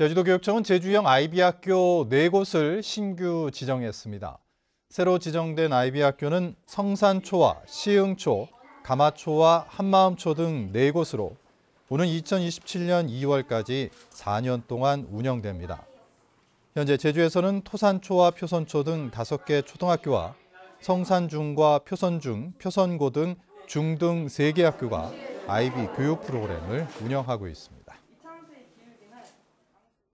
제주도교육청은 제주형 아이비 학교 4곳을 신규 지정했습니다. 새로 지정된 아이비 학교는 성산초와 시흥초, 가마초와 한마음초 등 4곳으로 오는 2027년 2월까지 4년 동안 운영됩니다. 현재 제주에서는 토산초와 표선초 등 5개 초등학교와 성산중과 표선중, 표선고 등 중등 3개 학교가 아이비 교육 프로그램을 운영하고 있습니다.